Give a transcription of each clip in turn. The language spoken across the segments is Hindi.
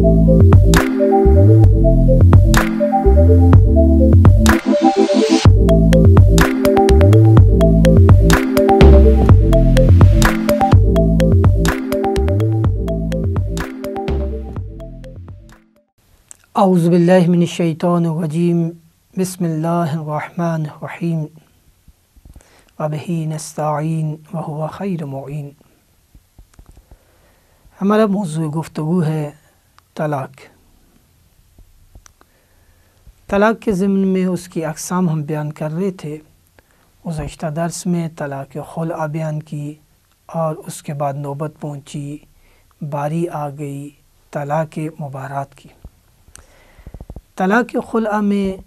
أعوذ بالله من الشيطان الرجيم بسم الله الرحمن الرحيم وبه نستعين وهو خير معين हमारा موضوع گفتگو ہے तलाक तलाक के ज़मन में उसकी अकसाम हम बयान कर रहे थे गुज्त दर्स में तलाक खुला बयान की और उसके बाद नौबत पहुंची बारी आ गई तलाक मुबारात की तलाक खुला में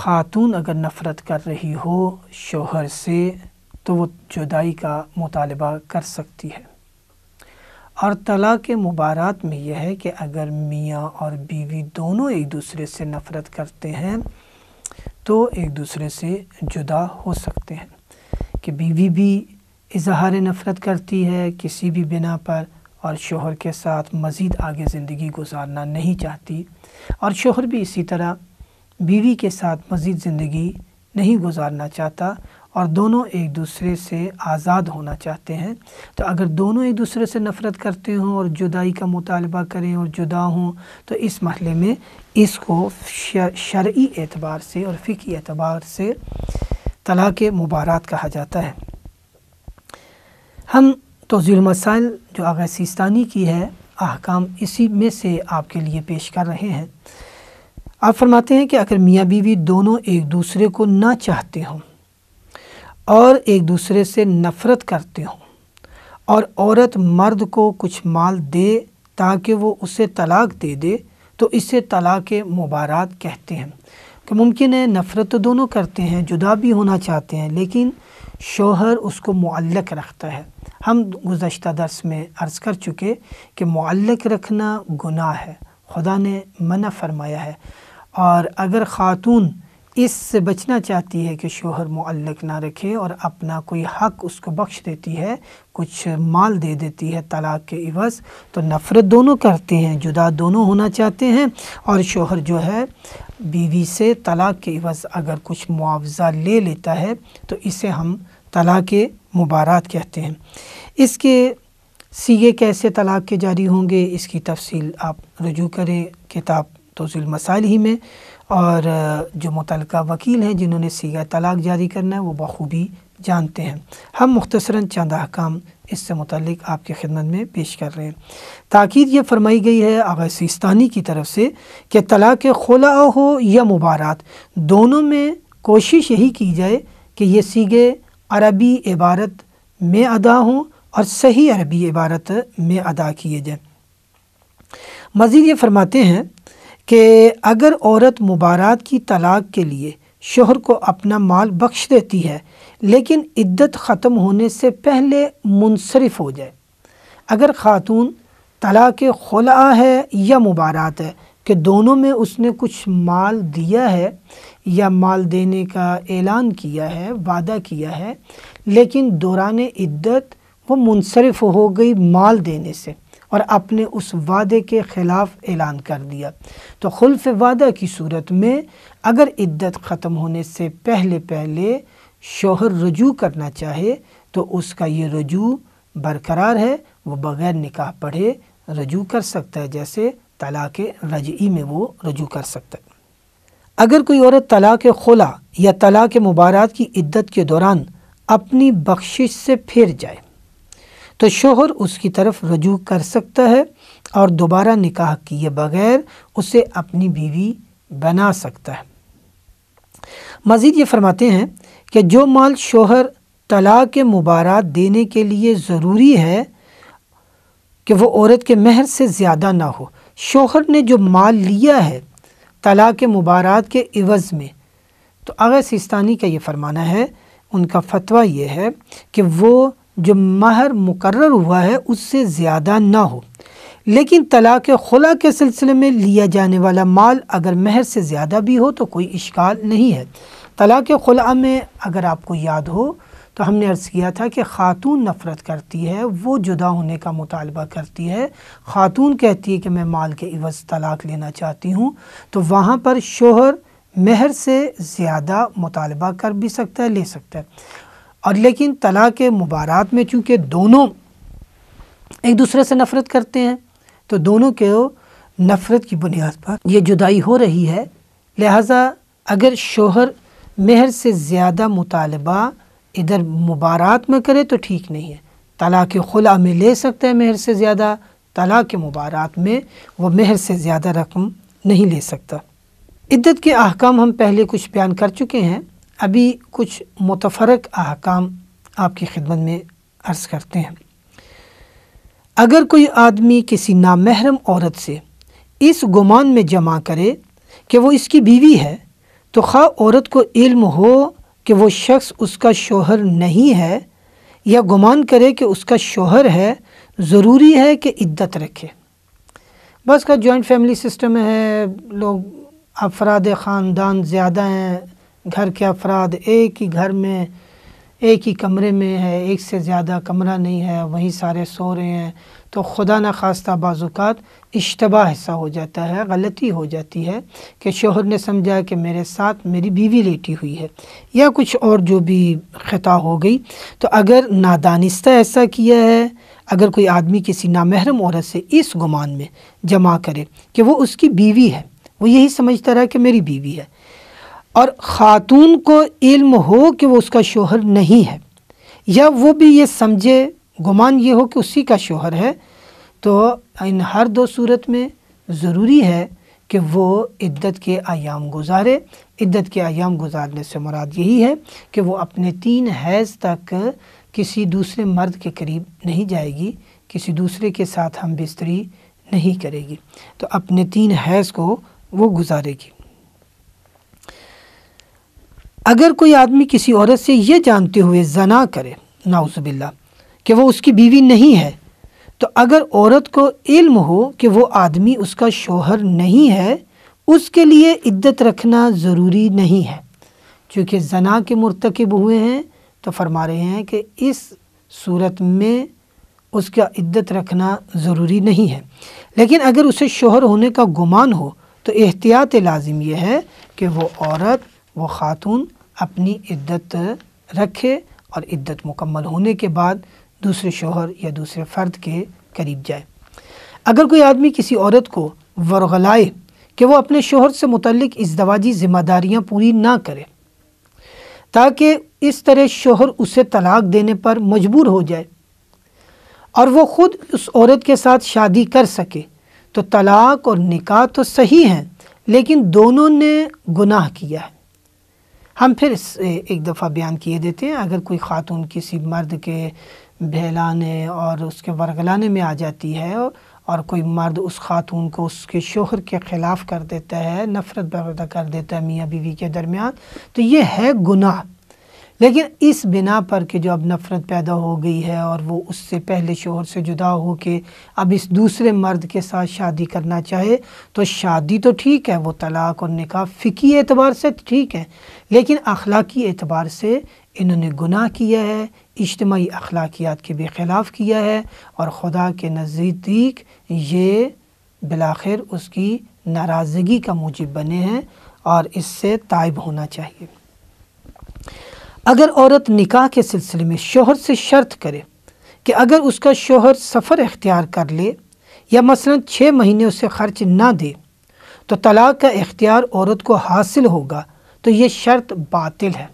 ख़ातून अगर नफ़रत कर रही हो शोहर से तो वो जुदाई का मुतालबा कर सकती है और तलाक़ मुबारात में यह है कि अगर मियाँ और बीवी दोनों एक दूसरे से नफ़रत करते हैं तो एक दूसरे से जुदा हो सकते हैं कि बीवी भी इजहार नफ़रत करती है किसी भी बिना पर और शोहर के साथ मज़ीद आगे ज़िंदगी गुजारना नहीं चाहती और शोहर भी इसी तरह बीवी के साथ मज़ीद ज़िंदगी नहीं गुजारना चाहता और दोनों एक दूसरे से आज़ाद होना चाहते हैं तो अगर दोनों एक दूसरे से नफ़रत करते हों और जुदाई का मुतालबा करें और जुदा हों तो इस मसले में इसको शर्य एतबार से और फ़िकी एतबार से तलाक़ मुबारात कहा जाता है हम तो मसाइल जो आगे सिस्तानी की है अहकाम इसी में से आपके लिए पेश कर रहे हैं आप फरमाते हैं कि अगर मियाँ बीवी दोनों एक दूसरे को ना चाहते हों और एक दूसरे से नफ़रत करते हों और औरत मर्द को कुछ माल दे ताकि वो उसे तलाक दे दे तो इसे तलाक मुबारक कहते हैं कि मुमकिन है नफ़रत तो दोनों करते हैं जुदा भी होना चाहते हैं लेकिन शोहर उसको मुअल्लक रखता है हम गुज्त दर्स में अर्ज़ कर चुके कि मुअल्लक रखना गुनाह है खुदा ने मना फरमाया है और अगर ख़ातून इससे बचना चाहती है कि शोहर मुअल्लक ना रखे और अपना कोई हक उसको बख्श देती है कुछ माल दे देती है तलाक के इवज़ तो नफ़रत दोनों करते हैं जुदा दोनों होना चाहते हैं और शोहर जो है बीवी से तलाक के इवज़ अगर कुछ मुआवजा ले लेता है तो इसे हम तलाक मुबारात कहते हैं इसके सीगे कैसे तलाक के जारी होंगे इसकी तफसील आप रजू करें किताब तोज़िल मसाइल ही में और जो मुतल वकील हैं जिन्होंने सीगा तलाक जारी करना है वो बखूबी जानते हैं हम मुख्तसरा चंद अहकाम इससे मुतल आपकी खिदमत में पेश कर रहे हैं ताकिद ये फरमाई गई है आगे सिस्तानी की तरफ से कि तलाक खुला हो या मुबारात दोनों में कोशिश यही की जाए कि ये सीगे अरबी इबारत में अदा हों और सही अरबी इबारत में अदा किए जाए मज़ीद ये फरमाते हैं कि अगर औरत मुबारात की तलाक़ के लिए शोहर को अपना माल बख्श देती है लेकिन इद्दत ख़त्म होने से पहले मुनसरफ हो जाए अगर ख़ातून तलाक़ खुला है या मुबारात है कि दोनों में उसने कुछ माल दिया है या माल देने का ऐलान किया है वादा किया है लेकिन दौरान इद्दत वो मुनसरफ हो गई माल देने से और अपने उस वादे के ख़िलाफ़ ऐलान कर दिया तो खुल्फ वादा की सूरत में अगर इद्दत ख़त्म होने से पहले पहले शोहर रजू करना चाहे तो उसका ये रजू बरकरार है वो बग़ैर निकाह पढ़े रजू कर सकता है जैसे तलाक़ रजई में वो रजू कर सकता है अगर कोई औरत तलाक़ खुला या तलाक़ मुबारक की इद्दत के दौरान अपनी बख्शिश से फिर जाए तो शोहर उसकी तरफ रजू कर सकता है और दोबारा निकाह किए बगैर उसे अपनी बीवी बना सकता है मज़ीद ये फरमाते हैं कि जो माल शोहर तलाक के मुबारक देने के लिए ज़रूरी है कि वो औरत के महर से ज़्यादा ना हो शोहर ने जो माल लिया है तलाक के मुबारक के इवज़ में तो अगर सिस्तानी का ये फरमाना है उनका फतवा ये है कि वो जो महर मुकर हुआ है उससे ज़्यादा ना हो लेकिन तलाक़ खुला के सिलसिले में लिया जाने वाला माल अगर महर से ज़्यादा भी हो तो कोई इश्काल नहीं है तलाक़ खुला में अगर आपको याद हो तो हमने अर्ज़ किया था कि ख़ातून नफ़रत करती है वो जुदा होने का मुतालबा करती है ख़ातून कहती है कि मैं माल के इवज़ तलाक़ लेना चाहती हूँ तो वहाँ पर शोहर महर से ज़्यादा मुतालबा कर भी सकता है ले सकता है और लेकिन तलाक मुबारात में चूँकि दोनों एक दूसरे से नफ़रत करते हैं तो दोनों के नफ़रत की बुनियाद पर यह जुदाई हो रही है लिहाजा अगर शोहर मेहर से ज़्यादा मुतालबा इधर मुबारात में करे तो ठीक नहीं है तला के खुला में ले सकता है मेहर से ज़्यादा तला के मुबारात में वह मेहर से ज़्यादा रकम नहीं ले सकता इद्दत के अहकाम हम पहले कुछ बयान कर चुके हैं अभी कुछ मुतफरक अहकाम आपकी खिदमत में अर्ज़ करते हैं अगर कोई आदमी किसी नामहरम औरत से इस गुमान में जमा करे कि वो इसकी बीवी है तो खा औरत को इल्म हो कि वो शख्स उसका शोहर नहीं है या गुमान करे कि उसका शोहर है ज़रूरी है कि इद्दत रखे बस का जॉइंट फैमिली सिस्टम है लोग अफराद ख़ानदान ज़्यादा हैं घर के अफराद एक ही घर में एक ही कमरे में है एक से ज़्यादा कमरा नहीं है वहीं सारे सो रहे हैं तो खुदा न खास्ता बाज़ात इश्तबा हिस्सा हो जाता है गलती हो जाती है कि शोहर ने समझा कि मेरे साथ मेरी बीवी लेटी हुई है या कुछ और जो भी ख़ता हो गई तो अगर नादानिस्ता ऐसा किया है अगर कोई आदमी किसी नामहरम औरत से इस गुमान में जमा करे कि वो उसकी बीवी है वो यही समझता रहा कि मेरी बीवी है और ख़ातून को इल्म हो कि वो उसका शोहर नहीं है या वो भी ये समझे गुमान ये हो कि उसी का शोहर है तो इन हर दो सूरत में ज़रूरी है कि वो इद्दत के आयाम गुजारे इद्दत के आयाम गुजारने से मुराद यही है कि वो अपने तीन हैज़ तक किसी दूसरे मर्द के करीब नहीं जाएगी किसी दूसरे के साथ हम बिस्तरी नहीं करेगी तो अपने तीन हैज़ को वो गुजारेगी अगर कोई आदमी किसी औरत से ये जानते हुए जना करे नाउसबिल्ला कि वो उसकी बीवी नहीं है तो अगर औरत को इल्म हो कि वो आदमी उसका शोहर नहीं है उसके लिए इद्दत रखना ज़रूरी नहीं है चूँकि जना के मरतकब हुए हैं तो फरमा रहे हैं कि इस सूरत में उसका इद्दत रखना ज़रूरी नहीं है लेकिन अगर उसे शोहर होने का गुमान हो तो एहतियात लाजिम यह है कि वो औरत वो ख़ातून अपनी इद्दत रखे और इद्दत मुकम्मल होने के बाद दूसरे शोहर या दूसरे फ़र्द के करीब जाए अगर कोई आदमी किसी औरत को वरगलाए कि वह अपने शोहर से इस दवाजी ज़िम्मेदारियाँ पूरी ना करे ताकि इस तरह शोहर उसे तलाक देने पर मजबूर हो जाए और वो ख़ुद उस औरत के साथ शादी कर सके तो तलाक और निकाह तो सही हैं लेकिन दोनों ने गुनाह किया है हम फिर एक दफ़ा बयान किए देते हैं अगर कोई ख़ातून किसी मर्द के बहलाने और उसके वर्गलाने में आ जाती है और, और कोई मर्द उस खातून को उसके शोहर के ख़िलाफ़ कर देता है नफ़रत बर्दा कर देता है मियाँ बीवी के दरमियान तो ये है गुनाह लेकिन इस बिना पर कि जो अब नफ़रत पैदा हो गई है और वो उससे पहले शोहर से जुदा हो के अब इस दूसरे मर्द के साथ शादी करना चाहे तो शादी तो ठीक है वो तलाक और निकाह फ़िकी एतबार से ठीक है लेकिन अखलाकी एतबार से इन्होंने गुनाह किया है इज्तमी अखलाकियात के भी ख़िलाफ़ किया है और ख़ुदा के नज़दीक ये बिलाखिर उसकी नाराज़गी का मूजब बने हैं और इससे तायब होना चाहिए अगर औरत निकाह के सिलसिले में शोहर से शर्त करे कि अगर उसका शोहर सफ़र इख्तियार कर ले या मसलन छः महीने उसे खर्च ना दे तो तलाक़ का इख्तियार औरत को हासिल होगा तो ये शर्त बातिल है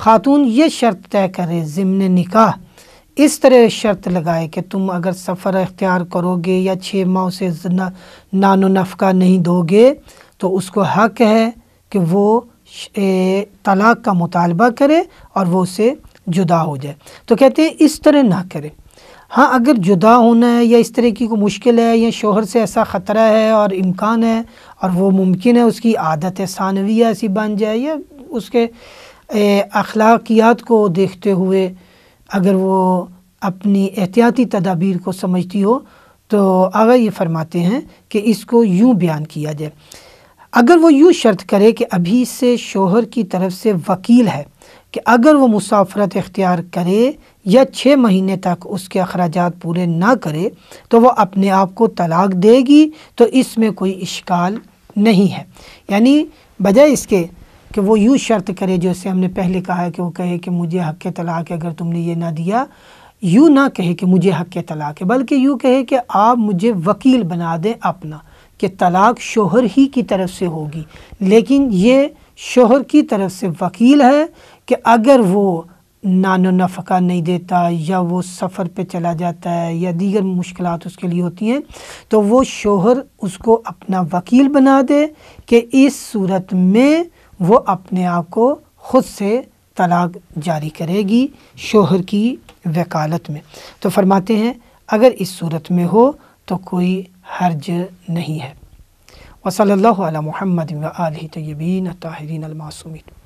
खातून ये शर्त तय करे ज़िमन निकाह इस तरह शर्त लगाए कि तुम अगर सफ़र इख्तियार करोगे या छः माह से नानो नफका नहीं दोगे तो उसको हक है कि वो तलाक़ का मुतालबा करे और वो उससे जुदा हो जाए तो कहते हैं इस तरह ना करें हाँ अगर जुदा होना है या इस तरह की कोई मुश्किल है या शोहर से ऐसा ख़तरा है और इम्कान है और वो मुमकिन है उसकी आदत सानविया ऐसी बन जाए या उसके अखलाकियात को देखते हुए अगर वो अपनी एहतियाती तदाबीर को समझती हो तो आगा ये फरमाते हैं कि इसको यूँ बयान किया जाए अगर वो यूँ शर्त करे कि अभी से शोहर की तरफ से वकील है कि अगर वो मुसाफरत इख्तियार करे या छः महीने तक उसके अखराज पूरे ना करे तो वह अपने आप को तलाक देगी तो इसमें कोई इश्काल नहीं है यानी बजाय इसके कि वो यूँ शर्त करे जैसे हमने पहले कहा है कि वो कहे कि मुझे हक़ तलाक अगर तुमने ये ना दिया यूँ ना कहे कि मुझे हक़ तलाक है बल्कि यूँ कहे कि आप मुझे वकील बना दें अपना कि तलाक शोहर ही की तरफ से होगी लेकिन ये शोहर की तरफ से वकील है कि अगर वो नानो नफ़का नहीं देता या वो सफ़र पे चला जाता है या दीगर मुश्किल उसके लिए होती हैं तो वो शोहर उसको अपना वकील बना दे कि इस सूरत में वो अपने आप को ख़ुद से तलाक जारी करेगी शोहर की वकालत में तो फरमाते हैं अगर इस सूरत में हो तो कोई حرج نہیں ہے وصل اللہ علی محمد و آلہ طیبین الطاہرین المعصومین